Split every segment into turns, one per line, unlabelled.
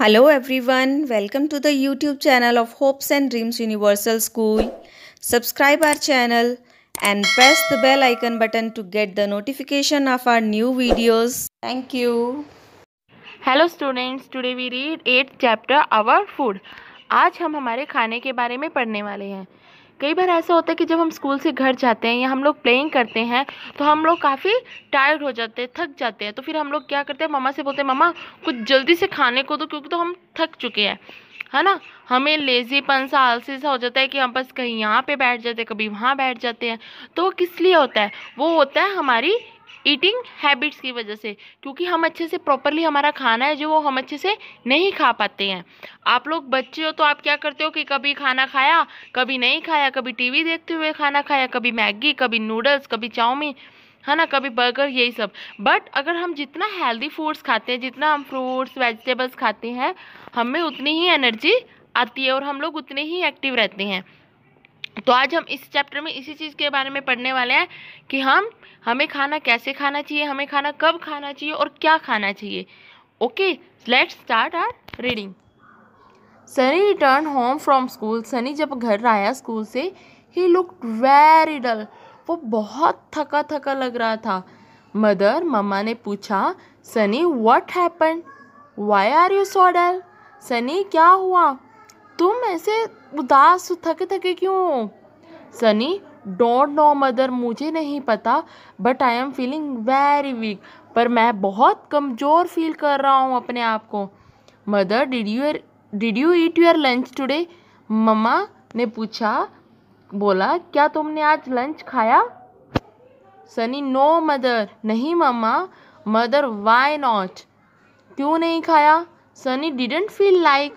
Hello everyone welcome to the YouTube channel of hopes and dreams universal school subscribe our channel and press the bell icon button to get the notification of our new videos thank you hello students today we read eight chapter our food आज हम हमारे खाने के बारे में पढ़ने वाले हैं कई बार ऐसा होता है कि जब हम स्कूल से घर जाते हैं या हम लोग प्लेइंग करते हैं तो हम लोग काफ़ी टायर्ड हो जाते हैं थक जाते हैं तो फिर हम लोग क्या करते हैं मम्मा से बोलते हैं मम्मा कुछ जल्दी से खाने को दो क्योंकि तो हम थक चुके हैं है ना हमें लेजीपन सा आलसी सा हो जाता है कि हम बस कहीं यहाँ पे बैठ जाते हैं कभी वहाँ बैठ जाते हैं तो वो किस लिए होता है वो होता है हमारी ईटिंग हैबिट्स की वजह से क्योंकि हम अच्छे से प्रॉपरली हमारा खाना है जो वो हम अच्छे से नहीं खा पाते हैं आप लोग बच्चे हो तो आप क्या करते हो कि कभी खाना खाया कभी नहीं खाया कभी टीवी देखते हुए खाना खाया कभी मैगी कभी नूडल्स कभी चाउमीन है ना कभी बर्गर यही सब बट अगर हम जितना हेल्दी फूड्स खाते हैं जितना हम फ्रूट्स वेजिटेबल्स खाते हैं हमें उतनी ही एनर्जी आती है और हम लोग उतने ही एक्टिव रहते हैं तो आज हम इस चैप्टर में इसी चीज़ के बारे में पढ़ने वाले हैं कि हम हमें खाना कैसे खाना चाहिए हमें खाना कब खाना चाहिए और क्या खाना चाहिए okay let start our reading Sunny return home from school Sunny जब घर आया स्कूल से ही लुक वेरी डल वो बहुत थका थका लग रहा था मदर मम्मा ने पूछा Sunny what happen why are you so dull Sunny क्या हुआ तुम ऐसे उदास थके थके क्यों हो सनी डोंट नो मदर मुझे नहीं पता but I am feeling very weak पर मैं बहुत कमज़ोर फील कर रहा हूँ अपने आप को mother did you did you eat your lunch today ममा ने पूछा बोला क्या तुमने आज लंच खाया सनी नो मदर नहीं मम्मा मदर वाई नॉट क्यों नहीं खाया सनी डिडेंट फील लाइक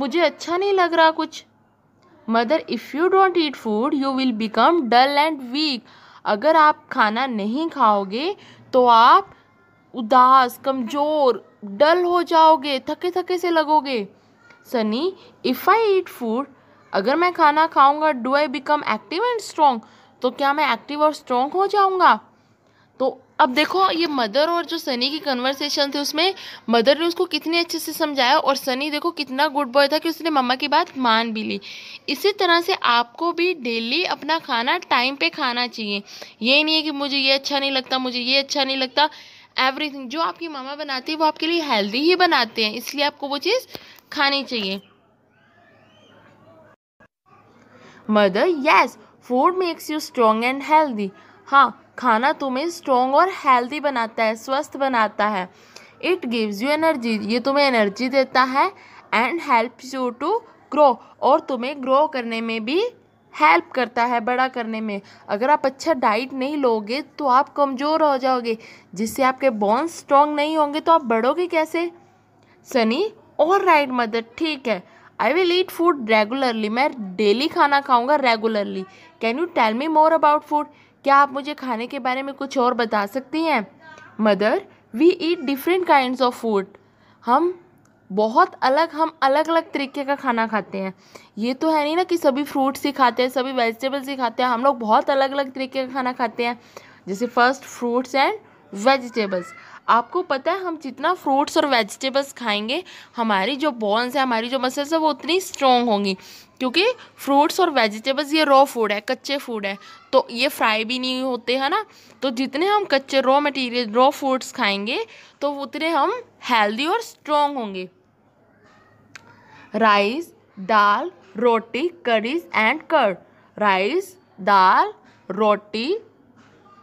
मुझे अच्छा नहीं लग रहा कुछ mother if you don't eat food you will become dull and weak अगर आप खाना नहीं खाओगे तो आप उदास कमज़ोर डल हो जाओगे थके थके से लगोगे Sunny if I eat food अगर मैं खाना खाऊंगा do I become active and strong तो क्या मैं एक्टिव और स्ट्रोंग हो जाऊंगा तो अब देखो ये मदर और जो सनी की कन्वर्सेशन थी उसमें मदर ने उसको कितने अच्छे से समझाया और सनी देखो कितना गुड बॉय था कि उसने मम्मा की बात मान भी ली इसी तरह से आपको भी डेली अपना खाना टाइम पे खाना चाहिए ये नहीं है कि मुझे ये अच्छा नहीं लगता मुझे ये अच्छा नहीं लगता एवरीथिंग जो आपकी मामा बनाती है वो आपके लिए हेल्दी ही बनाते हैं इसलिए आपको वो चीज़ खानी चाहिए mother yes food makes you strong and healthy हाँ खाना तुम्हें स्ट्रॉन्ग और हेल्दी बनाता है स्वस्थ बनाता है इट गिव्स यू एनर्जी ये तुम्हें एनर्जी देता है and help you to grow और तुम्हें ग्रो करने में भी हेल्प करता है बड़ा करने में अगर आप अच्छा डाइट नहीं लोगे तो आप कमज़ोर हो जाओगे जिससे आपके बॉन्स स्ट्रॉन्ग नहीं होंगे तो आप बढ़ोगे कैसे सनी और राइट मदर ठीक है I will eat food regularly मैं डेली खाना खाऊंगा regularly can you tell me more about food क्या आप मुझे खाने के बारे में कुछ और बता सकती हैं mother we eat different kind of food हम बहुत अलग हम अलग अलग तरीके का खाना खाते हैं ये तो है नहीं ना कि सभी फ्रूट्स ही खाते हैं सभी वेजिटेबल्स ही खाते हैं हम लोग बहुत अलग अलग तरीके का खाना खाते हैं जैसे फर्स्ट फ्रूट्स एंड वेजिटेबल्स आपको पता है हम जितना फ्रूट्स और वेजिटेबल्स खाएंगे हमारी जो बोन्स है हमारी जो मसल्स है वो उतनी स्ट्रॉन्ग होंगी क्योंकि फ्रूट्स और वेजिटेबल्स ये रॉ फूड है कच्चे फूड है तो ये फ्राई भी नहीं होते है ना तो जितने हम कच्चे रॉ मटेरियल रॉ फूड्स खाएंगे तो उतने हम हेल्दी और स्ट्रॉन्ग होंगे rice dal roti curries and curd rice दाल रोटी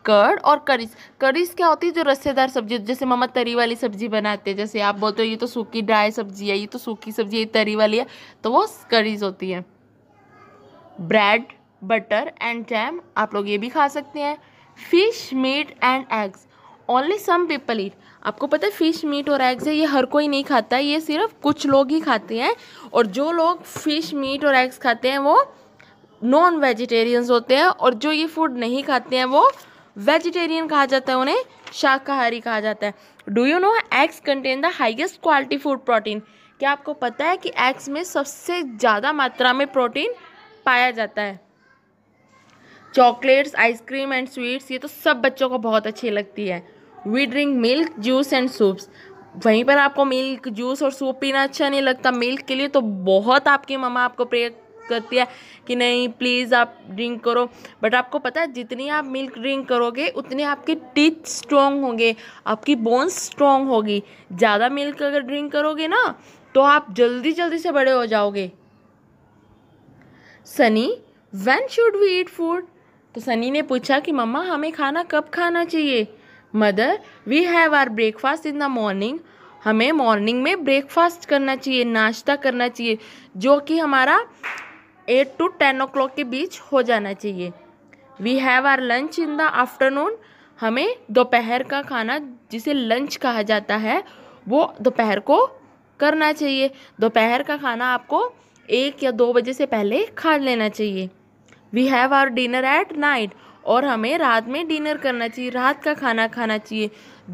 कर्ड और करीज करीज क्या होती है जो रस्सेदार सब्जी जैसे मम्मा तरी वाली सब्जी बनाते हैं जैसे आप बोलते हो ये तो सूखी ड्राई सब्जी है ये तो सूखी सब्जी है ये तरी वाली है तो वो करीज होती है ब्रेड बटर एंड जैम आप लोग ये भी खा सकते हैं fish meat and eggs only some people eat आपको पता है फ़िश मीट और एग्स है ये हर कोई नहीं खाता है ये सिर्फ कुछ लोग ही खाते हैं और जो लोग फ़िश मीट और एग्स खाते हैं वो नॉन वेजिटेरियंस होते हैं और जो ये फूड नहीं खाते हैं वो वेजिटेरियन कहा जाता है उन्हें शाकाहारी कहा जाता है do you know eggs contain the highest quality food protein क्या आपको पता है कि एग्स में सबसे ज़्यादा मात्रा में प्रोटीन पाया जाता है चॉकलेट्स आइसक्रीम एंड स्वीट्स ये तो सब बच्चों को बहुत अच्छी लगती है we drink milk juice and soups वहीं पर आपको मिल्क जूस और सूप पीना अच्छा नहीं लगता मिल्क के लिए तो बहुत आपकी मम्मा आपको प्रेरित करती है कि नहीं प्लीज़ आप ड्रिंक करो बट आपको पता है जितनी आप मिल्क ड्रिंक करोगे उतने आपके टीथ स्ट्रॉन्ग होंगे आपकी बोन्स स्ट्रॉन्ग होगी ज़्यादा मिल्क अगर ड्रिंक करोगे ना तो आप जल्दी जल्दी से बड़े हो जाओगे Sunny when should we eat food तो सनी ने पूछा कि मम्मा हमें खाना कब खाना चाहिए mother we have our breakfast in the morning हमें मॉर्निंग में ब्रेकफास्ट करना चाहिए नाश्ता करना चाहिए जो कि हमारा eight to ten o'clock के बीच हो जाना चाहिए we have our lunch in the afternoon हमें दोपहर का खाना जिसे लंच कहा जाता है वो दोपहर को करना चाहिए दोपहर का खाना आपको एक या दो बजे से पहले खा लेना चाहिए we have our dinner at night और हमें रात में डिनर करना चाहिए रात का खाना खाना चाहिए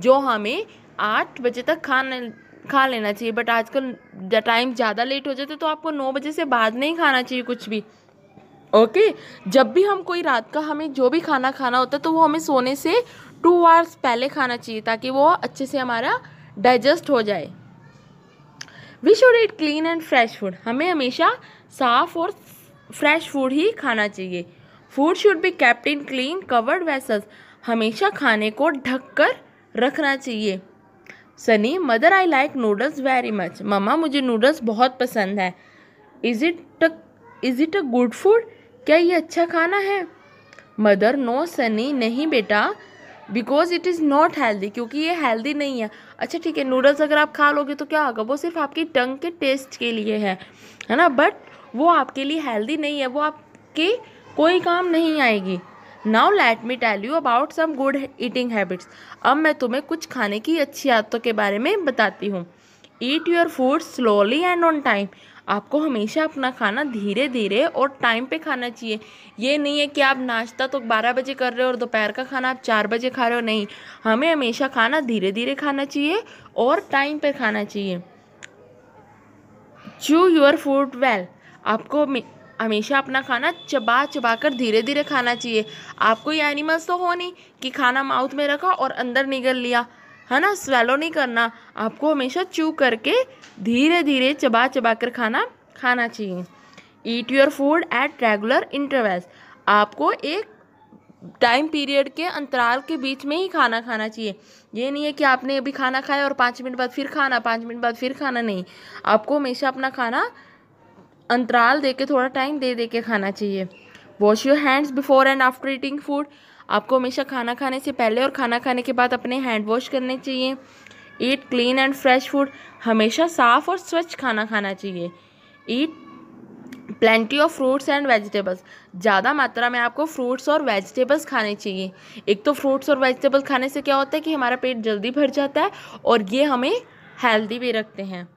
जो हमें आठ बजे तक खाना खा लेना चाहिए बट आजकल टाइम ज़्यादा लेट हो जाता है तो आपको नौ बजे से बाद नहीं खाना चाहिए कुछ भी ओके okay? जब भी हम कोई रात का हमें जो भी खाना खाना होता है तो वो हमें सोने से टू आवर्स पहले खाना चाहिए ताकि वो अच्छे से हमारा डाइजेस्ट हो जाए we should eat clean and fresh food हमें हमेशा साफ और फ्रेश फूड ही खाना चाहिए food should be kept in clean covered vessels हमेशा खाने को ढक कर रखना चाहिए Sunny mother I like noodles very much मम्मा मुझे नूडल्स बहुत पसंद है is it is it a good food क्या ये अच्छा खाना है मदर नो सनी नहीं बेटा because it is not healthy क्योंकि ये हेल्दी नहीं है अच्छा ठीक है नूडल्स अगर आप खा लोगे तो क्या होगा वो सिर्फ आपकी टंग के टेस्ट के लिए है है ना बट वो आपके लिए हेल्दी नहीं है वो आपके कोई काम नहीं आएगी now let me tell you about some good eating habits अब मैं तुम्हें कुछ खाने की अच्छी आदतों के बारे में बताती हूँ eat your food slowly and on time आपको हमेशा अपना खाना धीरे धीरे और टाइम पे खाना चाहिए ये नहीं है कि आप नाश्ता तो 12 बजे कर रहे हो और दोपहर का खाना आप 4 बजे खा रहे हो नहीं हमें हमेशा खाना धीरे धीरे खाना चाहिए और टाइम पे खाना चाहिए चू योर फूड वेल आपको हमेशा अपना खाना चबा चबा कर धीरे धीरे खाना चाहिए आपको ये एनिमल्स तो हो नहीं कि खाना माउथ में रखा और अंदर निगल लिया है ना स्वेलो नहीं करना आपको हमेशा चू करके धीरे धीरे चबा चबा कर खाना खाना चाहिए eat your food at regular intervals आपको एक टाइम पीरियड के अंतराल के बीच में ही खाना खाना चाहिए ये नहीं है कि आपने अभी खाना खाया और पाँच मिनट बाद फिर खाना पाँच मिनट बाद फिर खाना नहीं आपको हमेशा अपना खाना अंतराल दे के थोड़ा टाइम दे दे के खाना चाहिए wash your hands before and after eating food आपको हमेशा खाना खाने से पहले और खाना खाने के बाद अपने हैंड वॉश करने चाहिए eat clean and fresh food हमेशा साफ़ और स्वच्छ खाना खाना चाहिए eat plenty of fruits and vegetables ज़्यादा मात्रा में आपको फ्रूट्स और वेजिटेबल्स खाने चाहिए एक तो फ्रूट्स और वेजिटेबल्स खाने से क्या होता है कि हमारा पेट जल्दी भर जाता है और ये हमें हेल्दी भी रखते हैं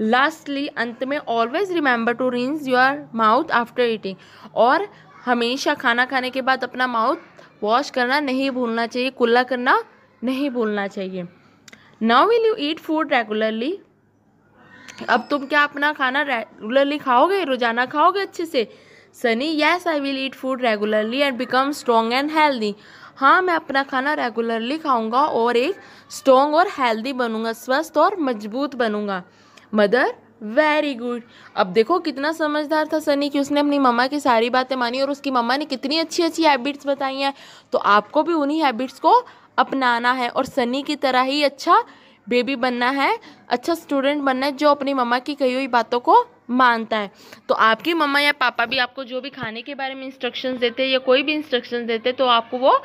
लास्टली अंत में always remember to rinse your mouth after eating और हमेशा खाना खाने के बाद अपना माउथ वॉश करना नहीं भूलना चाहिए कुल्ला करना नहीं भूलना चाहिए now will you eat food regularly अब तुम क्या अपना खाना रेगुलरली खाओगे रोजाना खाओगे अच्छे से Sunny yes I will eat food regularly and become strong and healthy हाँ मैं अपना खाना रेगुलरली खाऊंगा और एक स्ट्रॉन्ग और हेल्दी बनूंगा स्वस्थ और मजबूत बनूंगा मदर वेरी गुड अब देखो कितना समझदार था सनी कि उसने अपनी मम्मा की सारी बातें मानी और उसकी मम्मा ने कितनी अच्छी अच्छी हैबिट्स बताई हैं तो आपको भी उन्हीं हैबिट्स को अपनाना है और सनी की तरह ही अच्छा बेबी बनना है अच्छा स्टूडेंट बनना है जो अपनी मम्मा की कही हुई बातों को मानता है तो आपकी मम्मा या पापा भी आपको जो भी खाने के बारे में इंस्ट्रक्शंस देते हैं या कोई भी इंस्ट्रक्शंस देते हैं तो आपको वो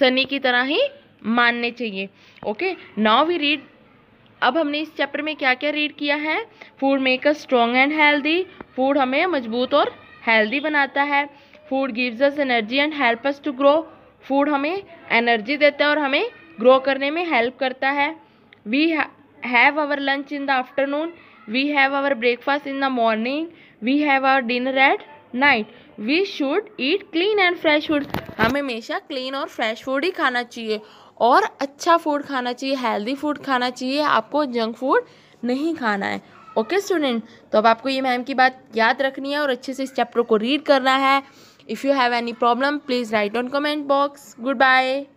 सनी की तरह ही मानने चाहिए ओके नाउ वी रीड अब हमने इस चैप्टर में क्या क्या रीड किया है food makes strong and healthy food हमें मजबूत और हेल्दी बनाता है food gives us energy and help us to grow food हमें एनर्जी देता है और हमें ग्रो करने में हेल्प करता है we have our lunch in the afternoon we have our breakfast in the morning we have our dinner at night we should eat clean and fresh food हमें हमेशा क्लीन और फ्रेश फूड ही खाना चाहिए और अच्छा फूड खाना चाहिए हेल्दी फूड खाना चाहिए आपको जंक फूड नहीं खाना है ओके स्टूडेंट तो अब आपको ये मैम की बात याद रखनी है और अच्छे से इस चैप्टर को रीड करना है if you have any problem please write on comment box good bye